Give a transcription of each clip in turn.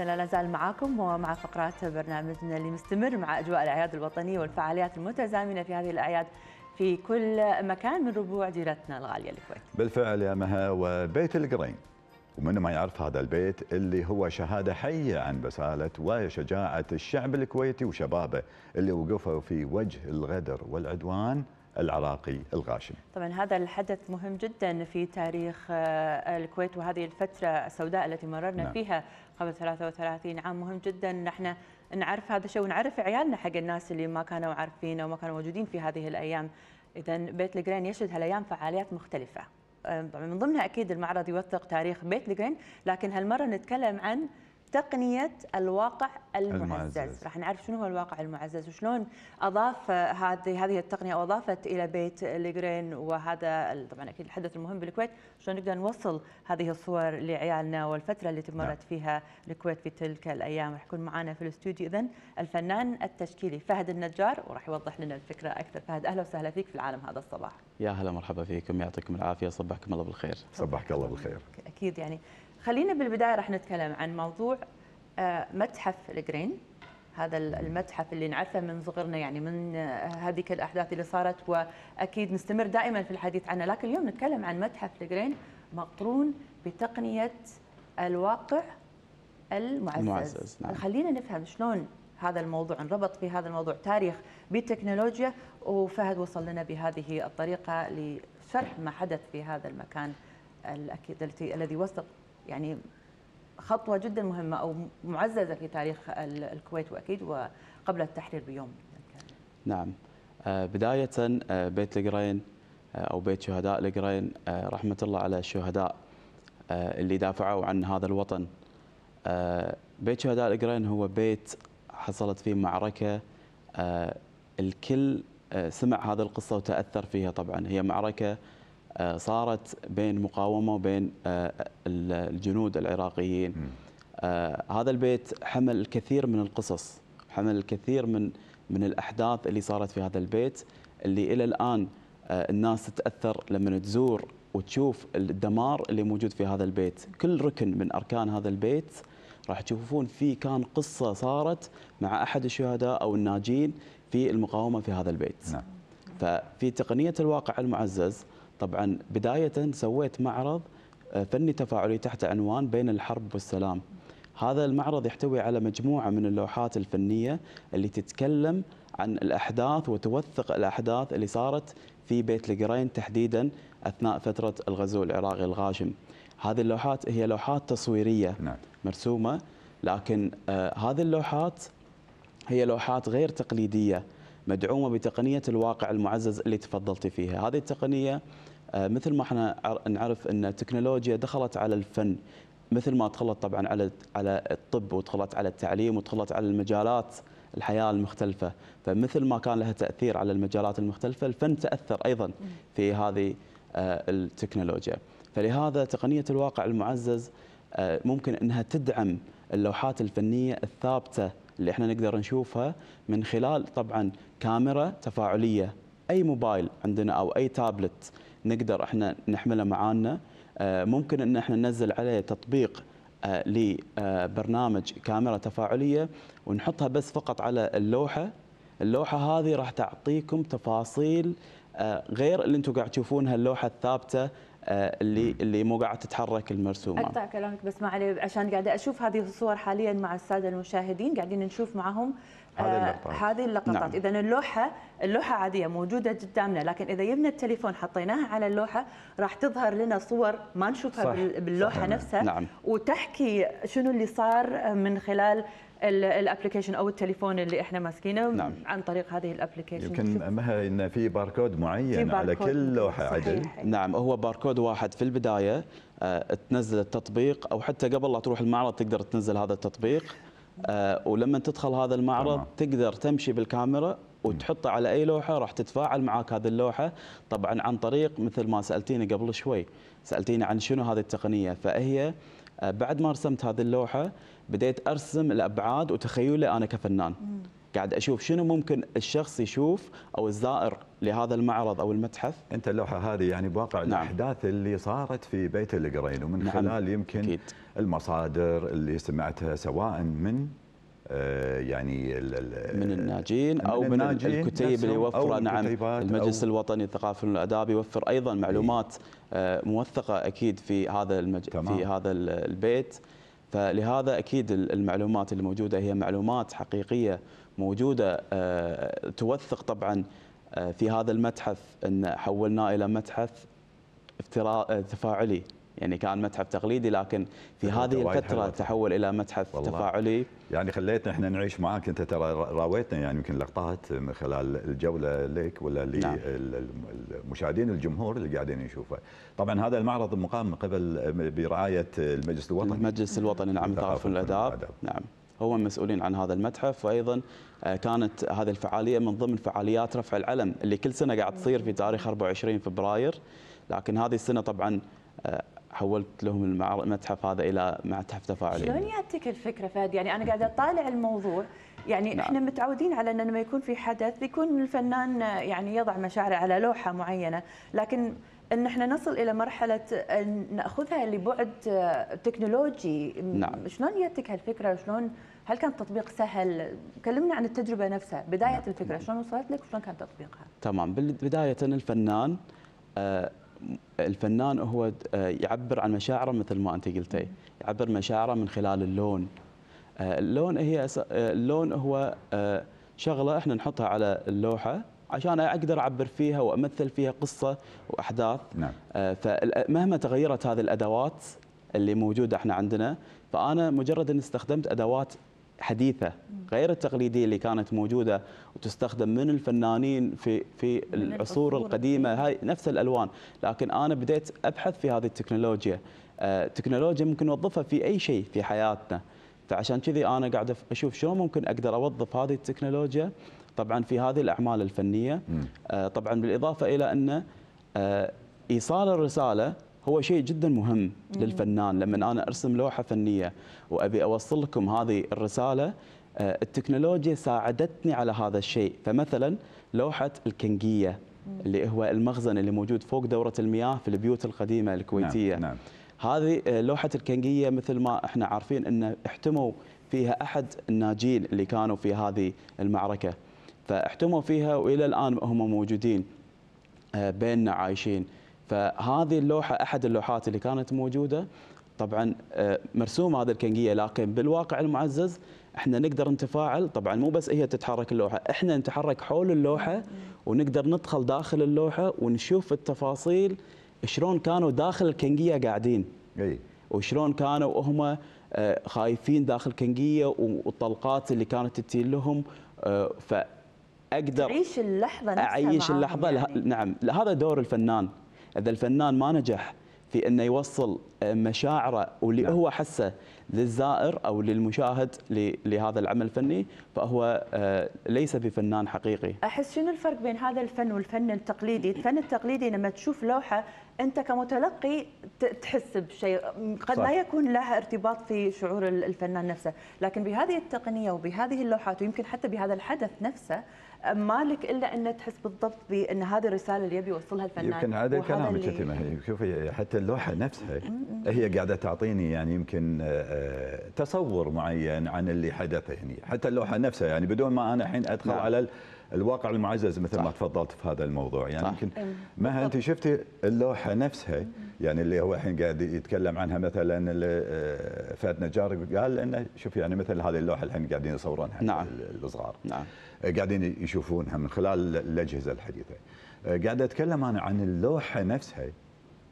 اذا لا نزال معكم ومع فقرات برنامجنا اللي مستمر مع اجواء الاعياد الوطنيه والفعاليات المتزامنه في هذه الاعياد في كل مكان من ربوع جيرتنا الغاليه الكويت. بالفعل يا مها وبيت القرين ومن ما يعرف هذا البيت اللي هو شهاده حيه عن بساله وشجاعه الشعب الكويتي وشبابه اللي وقفوا في وجه الغدر والعدوان العراقي الغاشم طبعا هذا الحدث مهم جدا في تاريخ آه، الكويت وهذه الفترة السوداء التي مررنا نعم. فيها قبل 33 عام مهم جدا نحن نعرف هذا الشيء ونعرف عيالنا حق الناس اللي ما كانوا عارفين وما كانوا موجودين في هذه الأيام إذا بيت الجرين يشهد هالأيام فعاليات مختلفة آه، من ضمنها أكيد المعرض يوثق تاريخ بيت الجرين لكن هالمرة نتكلم عن تقنيه الواقع المعزز, المعزز. راح نعرف شنو هو الواقع المعزز وشلون اضاف هذه هذه التقنيه واضافت الى بيت لجرين وهذا طبعا اكيد الحدث المهم بالكويت شلون نقدر نوصل هذه الصور لعيالنا والفتره اللي تمرت نعم. فيها الكويت في تلك الايام راح يكون معنا في الاستوديو اذا الفنان التشكيلي فهد النجار وراح يوضح لنا الفكره اكثر فهد اهلا وسهلا فيك في العالم هذا الصباح يا هلا مرحبا فيكم يعطيكم العافيه صبحكم الله بالخير صبحك الله بالخير اكيد يعني خلينا بالبدايه راح نتكلم عن موضوع آه، متحف الجرين هذا المتحف اللي نعرفه من صغرنا يعني من آه، هذيك الاحداث اللي صارت واكيد نستمر دائما في الحديث عنه لكن اليوم نتكلم عن متحف الجرين مقرون بتقنيه الواقع المعزز, المعزز. نعم. خلينا نفهم شلون هذا الموضوع انربط في هذا الموضوع تاريخ بالتكنولوجيا وفهد وصل لنا بهذه الطريقه لشرح ما حدث في هذا المكان الاكيد الذي وثق يعني خطوه جدا مهمه او معززه في تاريخ الكويت واكيد وقبل التحرير بيوم نعم آه، بدايه آه، بيت القرين آه، او بيت شهداء القرين رحمه الله على الشهداء اللي دافعوا عن هذا الوطن بيت شهداء القرين هو بيت حصلت فيه معركه الكل سمع هذه القصه وتاثر فيها طبعا هي معركه آه، صارت بين مقاومه وبين آه، الجنود العراقيين آه، هذا البيت حمل الكثير من القصص حمل الكثير من من الاحداث اللي صارت في هذا البيت اللي الى الان الناس تتاثر لما تزور وتشوف الدمار اللي موجود في هذا البيت كل ركن من اركان هذا البيت راح تشوفون فيه كان قصه صارت مع احد الشهداء او الناجين في المقاومه في هذا البيت نعم. ففي تقنيه الواقع المعزز طبعا بداية سويت معرض آه، فني تفاعلي تحت عنوان بين الحرب والسلام هذا المعرض يحتوي على مجموعة من اللوحات الفنية اللي تتكلم عن الأحداث وتوثق الأحداث اللي صارت في بيت القرين تحديدا أثناء فترة الغزو العراقي الغاشم هذه اللوحات هي لوحات تصويرية نعم. مرسومة لكن آه، هذه اللوحات هي لوحات غير تقليدية مدعومه بتقنيه الواقع المعزز اللي تفضلت فيها هذه التقنيه آه، مثل ما احنا نعرف ان التكنولوجيا دخلت على الفن مثل ما دخلت طبعا على على الطب ودخلت على التعليم ودخلت على المجالات الحياه المختلفه فمثل ما كان لها تاثير على المجالات المختلفه الفن تاثر ايضا في هذه آه، التكنولوجيا فلهذا تقنيه الواقع المعزز آه، ممكن انها تدعم اللوحات الفنيه الثابته اللي احنا نقدر نشوفها من خلال طبعا كاميرا تفاعليه اي موبايل عندنا او اي تابلت نقدر احنا نحمله معانا آه، ممكن ان احنا ننزل عليه تطبيق آه، لبرنامج كاميرا تفاعليه ونحطها بس فقط على اللوحه اللوحه هذه راح تعطيكم تفاصيل آه، غير اللي انتم قاعد تشوفونها اللوحه الثابته آه، اللي اللي مو قاعد تتحرك المرسومه. اقطع كلامك بس ما عليه عشان قاعده اشوف هذه الصور حاليا مع الساده المشاهدين قاعدين نشوف معهم آه، هذه اللقطات نعم. اذا اللوحه اللوحه عاديه موجوده قدامنا لكن اذا جبنا التليفون حطيناها على اللوحه راح تظهر لنا صور ما نشوفها صح. باللوحه صح. نفسها نعم. وتحكي شنو اللي صار من خلال الابلكيشن او التليفون اللي احنا ماسكينه نعم. عن طريق هذه الابلكيشن يمكن مها ان في باركود معين في على كل لوحه عدل نعم هو باركود واحد في البدايه آه، تنزل التطبيق او حتى قبل لا تروح المعرض تقدر تنزل هذا التطبيق آه، ولما تدخل هذا المعرض طبعا. تقدر تمشي بالكاميرا وتحطه على اي لوحه راح تتفاعل معك هذه اللوحه طبعا عن طريق مثل ما سالتيني قبل شوي سالتيني عن شنو هذه التقنيه فهي آه، بعد ما رسمت هذه اللوحه بديت ارسم الابعاد وتخيله انا كفنان قاعد اشوف شنو ممكن الشخص يشوف او الزائر لهذا المعرض او المتحف انت اللوحه هذه يعني بواقع نعم. الاحداث اللي صارت في بيت القرين ومن نعم. خلال يمكن أكيد. المصادر اللي سمعتها سواء من آه، يعني من الناجين او من, الناجين من الكتيب اللي يوفر نعم المجلس الوطني للثقافه والاداب يوفر ايضا معلومات آه، موثقه اكيد في هذا المج... في هذا البيت فلهذا اكيد المعلومات اللي موجوده هي معلومات حقيقيه موجوده آه، توثق طبعا في هذا المتحف ان حولناه الى متحف افتراء تفاعلي يعني كان متحف تقليدي لكن في هذه الفتره تحول الى متحف والله. تفاعلي يعني خليتنا احنا نعيش معاك انت ترى راويتنا يعني يمكن لقطات من خلال الجوله لك ولا نعم. للمشاهدين الجمهور اللي قاعدين يشوفه طبعا هذا المعرض مقام من قبل برعايه المجلس الوطني المجلس الوطني نعم تعرف الاداب نعم هو مسؤولين عن هذا المتحف وايضا آه، كانت هذه الفعاليه من ضمن فعاليات رفع العلم اللي كل سنه قاعد تصير في تاريخ 24 فبراير لكن هذه السنه طبعا آه، حولت لهم المتحف هذا الى متحف تفاعلي شلون ياتيك الفكره فهد يعني انا قاعده اطالع الموضوع يعني نعم. احنا متعودين على ان لما يكون في حدث بيكون الفنان يعني يضع مشاعره على لوحه معينه لكن ان احنا نصل الى مرحله ان ناخذها لبعد تكنولوجي نعم. شلون جاتك هالفكره شلون هل كان التطبيق سهل كلمنا عن التجربه نفسها بدايه نعم. الفكره شلون وصلت لك وشلون كان تطبيقها تمام بدايه الفنان آه، الفنان هو آه، يعبر عن مشاعره مثل ما انت قلتي يعبر مشاعره من خلال اللون آه، اللون هي آه، اللون هو شغله احنا نحطها على اللوحه عشان اقدر اعبر فيها وامثل فيها قصه واحداث نعم. فمهما تغيرت هذه الادوات اللي موجوده احنا عندنا فانا مجرد ان استخدمت ادوات حديثه غير التقليديه اللي كانت موجوده وتستخدم من الفنانين في في العصور القديمه إيه. هاي نفس الالوان لكن انا بديت ابحث في هذه التكنولوجيا آه، تكنولوجيا ممكن نوظفها في اي شيء في حياتنا فعشان كذي انا قاعد اشوف شلون ممكن اقدر اوظف هذه التكنولوجيا طبعا في هذه الاعمال الفنيه آه، طبعا بالاضافه الى انه آه، ايصال الرساله هو شيء جدا مهم للفنان لما انا ارسم لوحه فنيه وابي اوصل لكم هذه الرساله آه، التكنولوجيا ساعدتني على هذا الشيء فمثلا لوحه الكنجيه اللي هو المخزن اللي موجود فوق دوره المياه في البيوت القديمه الكويتيه نعم. نعم. هذه آه، لوحه الكنجيه مثل ما احنا عارفين ان احتموا فيها احد الناجين اللي كانوا في هذه المعركه فاحتموا فيها والى الان هم موجودين آه، بيننا عايشين فهذه اللوحه احد اللوحات اللي كانت موجوده طبعا آه، مرسومه هذه الكنجيه لكن بالواقع المعزز احنا نقدر نتفاعل طبعا مو بس هي تتحرك اللوحه احنا نتحرك حول اللوحه ونقدر ندخل داخل اللوحه ونشوف التفاصيل شلون كانوا داخل الكنجيه قاعدين اي وشلون كانوا هم آه، خايفين داخل الكنجية والطلقات اللي كانت تتيل لهم آه، فاقدر اعيش اللحظه نفسها اعيش اللحظه يعني. نعم هذا دور الفنان اذا الفنان ما نجح في انه يوصل آه، مشاعره واللي نعم. هو حسه للزائر او للمشاهد لهذا العمل الفني فهو آه، ليس بفنان حقيقي. احس شنو الفرق بين هذا الفن والفن التقليدي؟ الفن التقليدي لما تشوف لوحه انت كمتلقي تحس بشيء قد صح. لا يكون لها ارتباط في شعور الفنان نفسه، لكن بهذه التقنيه وبهذه اللوحات ويمكن حتى بهذا الحدث نفسه مالك الا ان تحس بالضبط بان هذه الرساله اللي يبي يوصلها الفنان يمكن هذا الكلام اللي... شوفي حتى اللوحه نفسها هي قاعده تعطيني يعني يمكن آه، آه، تصور معين عن اللي حدث هنا حتى اللوحه نفسها يعني بدون ما انا الحين ادخل نعم. على الواقع المعزز مثل صح. ما تفضلت في هذا الموضوع يعني يمكن إيه. مها انت شفتي اللوحه نفسها يعني اللي هو الحين قاعد يتكلم عنها مثلا آه، فهد نجار قال انه شوف يعني مثل هذه اللوحه الحين قاعدين يصورونها نعم. الصغار نعم. آه، قاعدين يشوفونها من خلال الاجهزه الحديثه آه، قاعد اتكلم انا عن اللوحه نفسها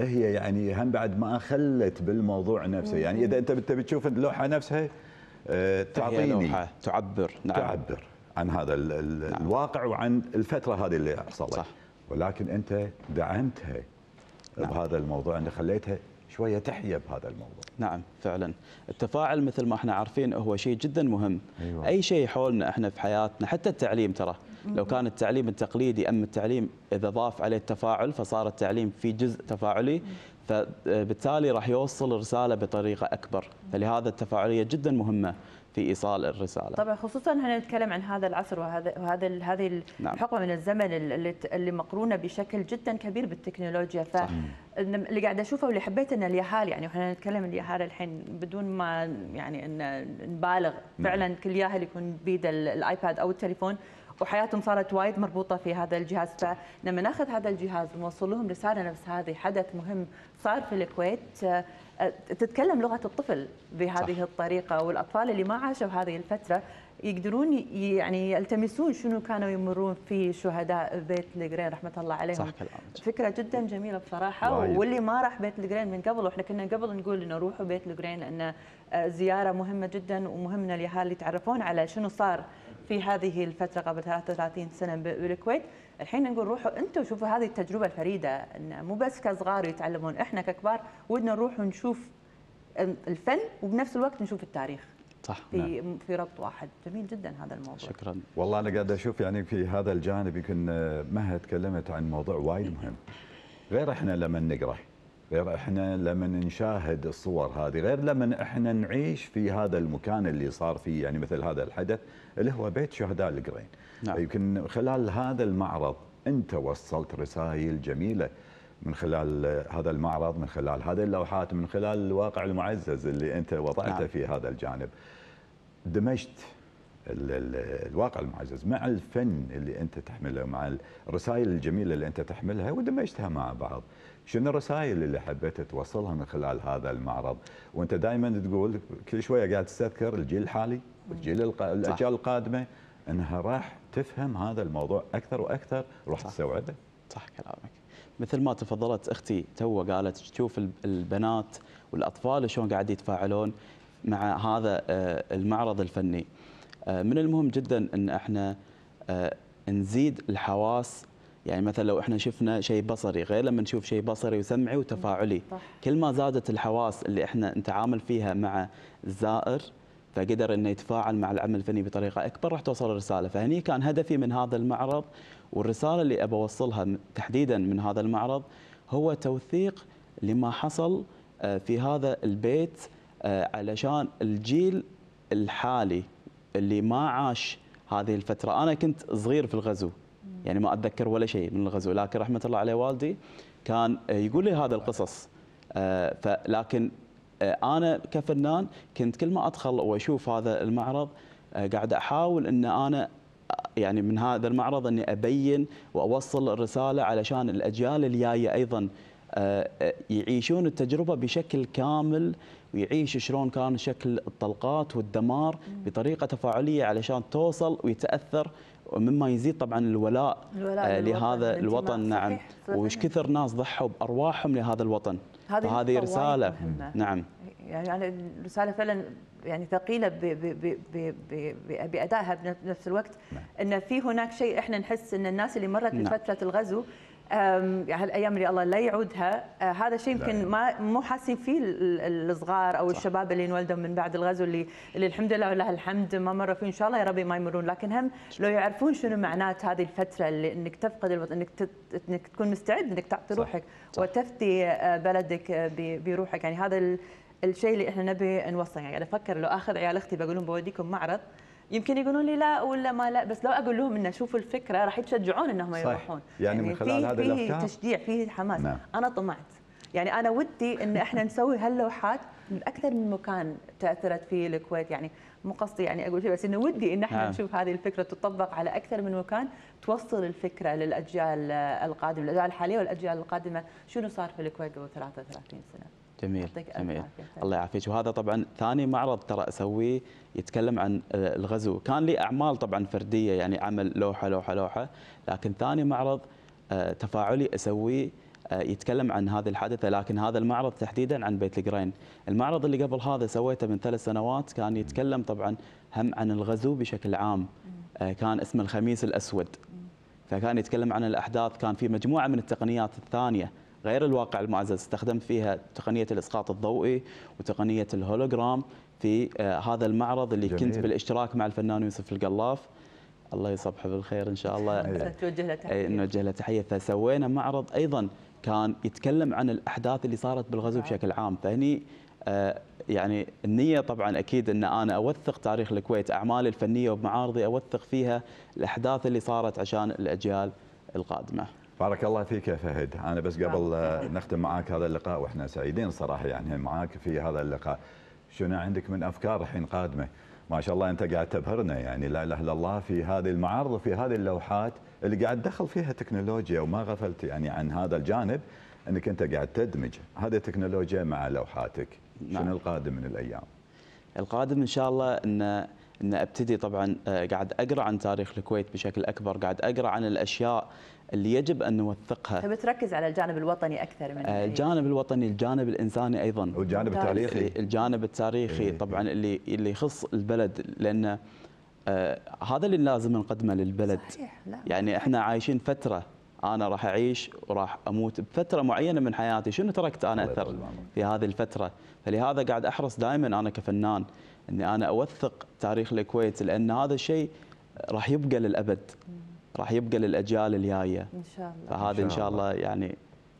هي يعني هم بعد ما خلت بالموضوع نفسه يعني اذا انت تبي تشوف اللوحه نفسها تعطيني لوحة تعبر نعم. تعبر عن هذا نعم. الواقع وعن الفتره هذه اللي حصلت صح. ولكن انت دعمتها نعم. بهذا الموضوع أنا يعني خليتها شوية تحيا بهذا الموضوع نعم فعلا التفاعل مثل ما احنا عارفين هو شيء جدا مهم أيوة. أي شيء حولنا احنا في حياتنا حتى التعليم ترى لو كان التعليم التقليدي أما التعليم إذا ضاف عليه التفاعل فصار التعليم في جزء تفاعلي فبالتالي راح يوصل الرسالة بطريقة أكبر فلهذا التفاعلية جدا مهمة في ايصال الرساله. طبعا خصوصا احنا نتكلم عن هذا العصر وهذا وهذا هذه نعم. الحقبه نعم. من الزمن اللي اللي مقرونه بشكل جدا كبير بالتكنولوجيا ف اللي قاعده اشوفه واللي حبيت ان اليهال يعني احنا نتكلم اليهال الحين بدون ما يعني ان نبالغ نعم. فعلا كل ياهل يكون بيد الايباد او التليفون وحياتهم صارت وايد مربوطه في هذا الجهاز فلما ناخذ هذا الجهاز ونوصل لهم رساله نفس هذه حدث مهم صار في الكويت أه، تتكلم لغه الطفل بهذه صح. الطريقه والاطفال اللي ما عاشوا هذه الفتره يقدرون يعني يلتمسون شنو كانوا يمرون فيه شهداء بيت الجرين رحمه الله عليهم صح كلامك فكره جدا جميله بصراحه وايد. واللي ما راح بيت الجرين من قبل واحنا كنا قبل نقول انه روحوا بيت الجرين لانه أه، زياره مهمه جدا ومهمه للاهالي يتعرفون على شنو صار في هذه الفتره قبل 33 سنه بالكويت الحين نقول روحوا انتم شوفوا هذه التجربه الفريده ان مو بس كصغار يتعلمون احنا ككبار ودنا نروح ونشوف الفن وبنفس الوقت نشوف التاريخ صح في نعم. في ربط واحد جميل جدا هذا الموضوع شكرا والله انا قاعد اشوف يعني في هذا الجانب يمكن آه، مها تكلمت عن موضوع وايد مهم غير احنا لما نقرا غير احنا لما نشاهد الصور هذه غير لما احنا نعيش في هذا المكان اللي صار فيه يعني مثل هذا الحدث اللي هو بيت شهداء القرين نعم. يمكن خلال هذا المعرض انت وصلت رسائل جميله من خلال هذا المعرض من خلال هذه اللوحات من خلال الواقع المعزز اللي انت وضعته نعم. في هذا الجانب دمجت الواقع المعزز مع الفن اللي انت تحمله مع الرسائل الجميله اللي انت تحملها ودمجتها مع بعض شنو الرسائل اللي حبيت توصلها من خلال هذا المعرض وانت دائما تقول كل شويه قاعد تستذكر الجيل الحالي والجيل الاجيال القادمه انها راح تفهم هذا الموضوع اكثر واكثر وراح تستوعبه صح كلامك مثل ما تفضلت اختي تو قالت تشوف البنات والاطفال شلون قاعد يتفاعلون مع هذا آه، المعرض الفني آه، من المهم جدا ان احنا آه، نزيد الحواس يعني مثلا لو احنا شفنا شيء بصري غير لما نشوف شيء بصري وسمعي وتفاعلي صح. كل ما زادت الحواس اللي احنا نتعامل فيها مع الزائر فقدر انه يتفاعل مع العمل الفني بطريقه اكبر راح توصل الرساله، فهني كان هدفي من هذا المعرض والرساله اللي ابى اوصلها تحديدا من هذا المعرض هو توثيق لما حصل آه، في هذا البيت آه، علشان الجيل الحالي اللي ما عاش هذه الفتره، انا كنت صغير في الغزو يعني ما اتذكر ولا شيء من الغزو لكن رحمه الله عليه والدي كان آه، يقول لي هذا القصص آه، لكن آه، انا كفنان كنت كل ما ادخل واشوف هذا المعرض قاعد احاول ان انا يعني من هذا المعرض اني ابين واوصل الرساله علشان الاجيال الجايه ايضا آه، آه، يعيشون التجربه بشكل كامل ويعيش شلون كان شكل الطلقات والدمار بطريقه تفاعليه علشان توصل ويتاثر مما يزيد طبعا الولاء, الولاء آه، لهذا الوطن نعم وايش كثر ناس ضحوا بارواحهم لهذا الوطن هذه رساله نعم يعني الرساله يعني فعلا يعني ثقيله بادائها بنفس الوقت نعم. ان في هناك شيء احنا نحس ان الناس اللي مرت نعم. بفتره الغزو هالايام اللي الله لا يعودها أه، هذا شيء يمكن ما مو حاسين فيه الصغار او صح. الشباب اللي انولدوا من بعد الغزو اللي اللي الحمد لله ولله الحمد ما مروا فيه ان شاء الله يا ربي ما يمرون لكن هم لو يعرفون شنو معنات هذه الفتره اللي انك تفقد الوطن انك انك تكون مستعد انك تعطي روحك صح. وتفتي أه، بلدك أه، بروحك يعني هذا الشيء اللي احنا نبي نوصله يعني انا افكر لو اخذ عيال اختي بقول لهم بوديكم معرض يمكن يقولون لي لا ولا ما لا بس لو اقول لهم انه شوفوا الفكره راح يتشجعون انهم يروحون يعني, يعني من خلال هذا الافكار فيه تشجيع فيه حماس نعم. انا طمعت يعني انا ودي ان احنا نسوي هاللوحات من اكثر من مكان تاثرت فيه الكويت يعني مو قصدي يعني اقول شيء بس انه ودي ان احنا نعم. نشوف هذه الفكره تطبق على اكثر من مكان توصل الفكره للاجيال القادمه الاجيال الحاليه والاجيال القادمه شنو صار في الكويت قبل 33 سنه جميل جميل الله يعافيك وهذا طبعا ثاني معرض ترى اسويه يتكلم عن الغزو كان لي اعمال طبعا فرديه يعني عمل لوحه لوحه لوحه لكن ثاني معرض آه، تفاعلي اسويه آه، يتكلم عن هذه الحادثة لكن هذا المعرض تحديدا عن بيت القرين المعرض اللي قبل هذا سويته من ثلاث سنوات كان يتكلم طبعا هم عن الغزو بشكل عام آه، كان اسمه الخميس الأسود فكان يتكلم عن الأحداث كان في مجموعة من التقنيات الثانية غير الواقع المعزز استخدمت فيها تقنية الإسقاط الضوئي وتقنية الهولوجرام في آه، هذا المعرض اللي جميل. كنت بالاشتراك مع الفنان يوسف القلاف الله يصبحه بالخير ان شاء الله نوجه له تحيه إيه، نوجه له تحيه فسوينا معرض ايضا كان يتكلم عن الاحداث اللي صارت بالغزو آه. بشكل عام فهني آه، يعني النية طبعا أكيد أن أنا أوثق تاريخ الكويت أعمالي الفنية ومعارضي أوثق فيها الأحداث اللي صارت عشان الأجيال القادمة بارك الله فيك يا فهد أنا بس قبل نختم معاك هذا اللقاء وإحنا سعيدين صراحة يعني معاك في هذا اللقاء شنو عندك من أفكار الحين قادمة ما شاء الله أنت قاعد تبهرنا يعني لا إله إلا الله في هذه المعارض وفي هذه اللوحات اللي قاعد تدخل فيها تكنولوجيا وما غفلت يعني عن هذا الجانب أنك أنت قاعد تدمج هذه التكنولوجيا مع لوحاتك نعم. شنو القادم من الأيام؟ القادم إن شاء الله أن ان ابتدي طبعا آه، قاعد اقرا عن تاريخ الكويت بشكل اكبر قاعد اقرا عن الاشياء اللي يجب ان نوثقها فبتركز على الجانب الوطني اكثر من آه، الجانب الوطني الجانب الانساني ايضا والجانب التاريخي إيه، الجانب التاريخي إيه. طبعا اللي اللي يخص البلد لان آه، هذا اللي لازم نقدمه للبلد صحيح. لا. يعني احنا عايشين فتره انا راح اعيش وراح اموت بفتره معينه من حياتي شنو تركت انا اثر في هذه الفتره فلهذا قاعد احرص دائما انا كفنان اني انا اوثق تاريخ الكويت لان هذا الشيء راح يبقى للابد راح يبقى للاجيال الجايه ان شاء الله فهذا ان شاء الله يعني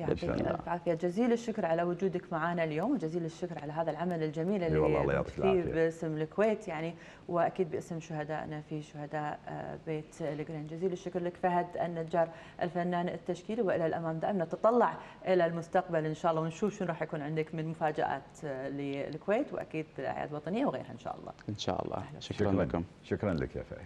يعطيك الف عافيه جزيل الشكر على وجودك معنا اليوم وجزيل الشكر على هذا العمل الجميل اللي في فيه باسم الكويت يعني واكيد باسم شهدائنا في شهداء آه، بيت الجرين جزيل الشكر لك فهد النجار الفنان التشكيلي والى الامام دائما نتطلع الى المستقبل ان شاء الله ونشوف شنو راح يكون عندك من مفاجات آه، للكويت واكيد الاعياد الوطنيه وغيرها ان شاء الله ان شاء الله شكرا, شكرا لكم شكرا لك يا فهد